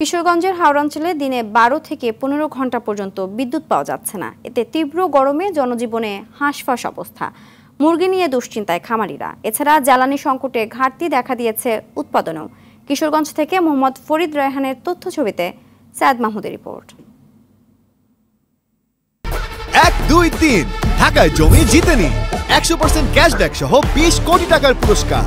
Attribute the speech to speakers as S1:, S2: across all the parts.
S1: কিশোরগঞ্জের হাওড়াঞ্চলে দিনে বারো থেকে পনেরো ঘন্টা পর্যন্ত বিদ্যুৎ পাওয়া যাচ্ছে না এতে তীব্র গরমে জনজীবনে হাঁসফাঁস অবস্থা মুরগি নিয়ে দুশ্চিন্তায় খামারিরা এছাড়া জ্বালানি সংকটে ঘাটতি দেখা দিয়েছে উৎপাদনেও কিশোরগঞ্জ থেকে মোহাম্মদ ফরিদ রায়হানের তথ্য ছবিতে সায়দ মাহমুদের রিপোর্ট এক দুই তিন ঢাকায় জমি জিতেনি একশো পার্সেন্ট ক্যাশব্যাক সহ বিশ কোটি টাকার পুরস্কার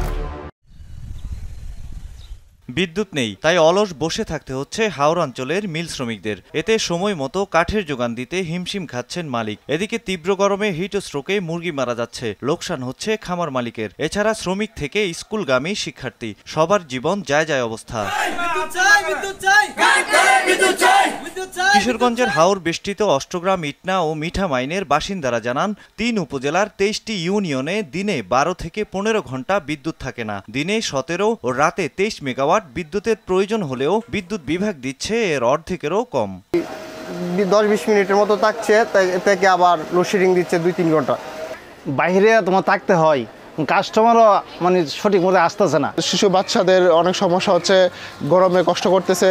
S1: বিদ্যুৎ নেই তাই অলস বসে থাকতে হচ্ছে হাওর অঞ্চলের মিল শ্রমিকদের এতে সময় মতো কাঠের যোগান দিতে হিমশিম খাচ্ছেন মালিক এদিকে তীব্র গরমে হিট স্ট্রোকে মুরগি মারা যাচ্ছে লোকসান হচ্ছে খামার মালিকের এছাড়া শ্রমিক থেকে স্কুলগামী শিক্ষার্থী সবার জীবন যায় যায় অবস্থা কিশোরগঞ্জের হাওর বেষ্টিত অষ্টগ্রাম ইটনা ও মিঠা মাইনের বাসিন্দারা জানান তিন উপজেলার তেইশটি ইউনিয়নে দিনে বারো থেকে পনেরো ঘন্টা বিদ্যুৎ থাকে না দিনে সতেরো ও রাতে তেইশ মেগাওয়াট বিদ্যুতের প্রয়োজন হলেও বিদ্যুৎ বিভাগ দিচ্ছে এর অর্ধেকেরও কম দশ বিশ মিনিটের মতো থাকছে
S2: আবার লোডশেডিং দিচ্ছে দুই তিন ঘন্টা বাইরে তোমার থাকতে হয় কাস্টমারও মানে সঠিক মতো আসতেছে না শিশু বাচ্চাদের অনেক সমস্যা হচ্ছে গরমে কষ্ট করতেছে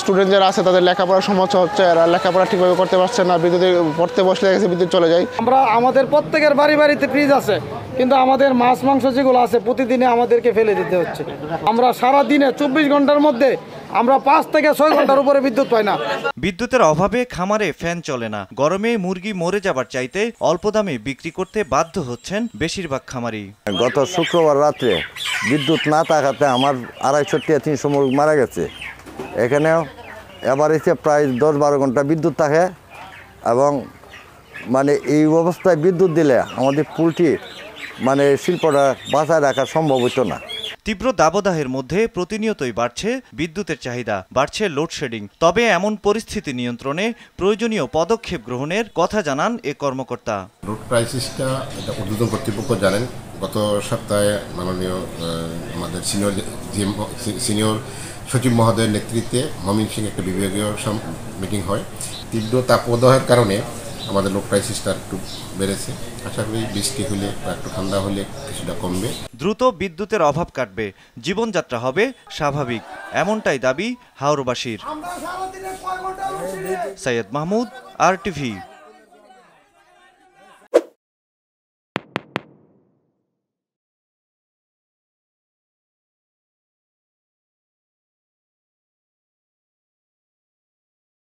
S2: স্টুডেন্ট যারা আছে তাদের লেখাপড়ার সমস্যা হচ্ছে আর লেখাপড়া ঠিকভাবে করতে পারছে না বিদ্যুতে পড়তে বসলে গেছে বিদ্যুৎ চলে যায় আমরা আমাদের প্রত্যেকের বাড়ি বাড়িতে ফ্রিজ আছে কিন্তু আমাদের মাছ মাংস যেগুলো আছে প্রতিদিনে আমাদেরকে ফেলে দিতে হচ্ছে আমরা সারা দিনে চব্বিশ ঘন্টার মধ্যে আমরা পাঁচ থেকে ছয় ঘন্টার উপরে বিদ্যুৎ পাই না
S1: বিদ্যুতের অভাবে খামারে ফ্যান চলে না গরমে মুরগি মরে যাবার চাইতে অল্প দামে বিক্রি করতে বাধ্য হচ্ছেন বেশিরভাগ খামারি গত শুক্রবার রাত্রে বিদ্যুৎ না থাকাতে আমার আড়াইশো টিয়া তিনশো মুরগ মারা গেছে এখানেও এবার এসে প্রায় দশ বারো ঘন্টা বিদ্যুৎ থাকে এবং মানে এই অবস্থায় বিদ্যুৎ দিলে আমাদের পোলট্রি মানে শিল্পটা বাঁচায় রাখা সম্ভব হতো না তীব্র দাবদাহের মধ্যে প্রতিনিয়তই বাড়ছে বিদ্যুতের চাহিদা বাড়ছে লোডশেডিং তবে এমন পরিস্থিতি নিয়ন্ত্রণে প্রয়োজনীয় পদক্ষেপ গ্রহণের কথা জানান এ কর্মকর্তা
S2: লোড ক্রাইসিসটা এটা কর্তৃপক্ষ জানেন গত সপ্তাহে মাননীয় আমাদের সিনিয়র সিনিয়র সচিব মহোদয়ের নেতৃত্বে মমিন সিং একটা বিভাগীয় মিটিং হয় তীব্র তাপদাহের কারণে আমাদের লো প্রাইসেসটা একটু বেড়েছে আশা করি বৃষ্টি হলে বা একটু ঠান্ডা হলে কিছুটা কমবে দ্রুত
S1: বিদ্যুতের অভাব কাটবে জীবনযাত্রা হবে স্বাভাবিক এমনটাই দাবি হাওড়বাসীর সৈয়দ মাহমুদ আর টিভি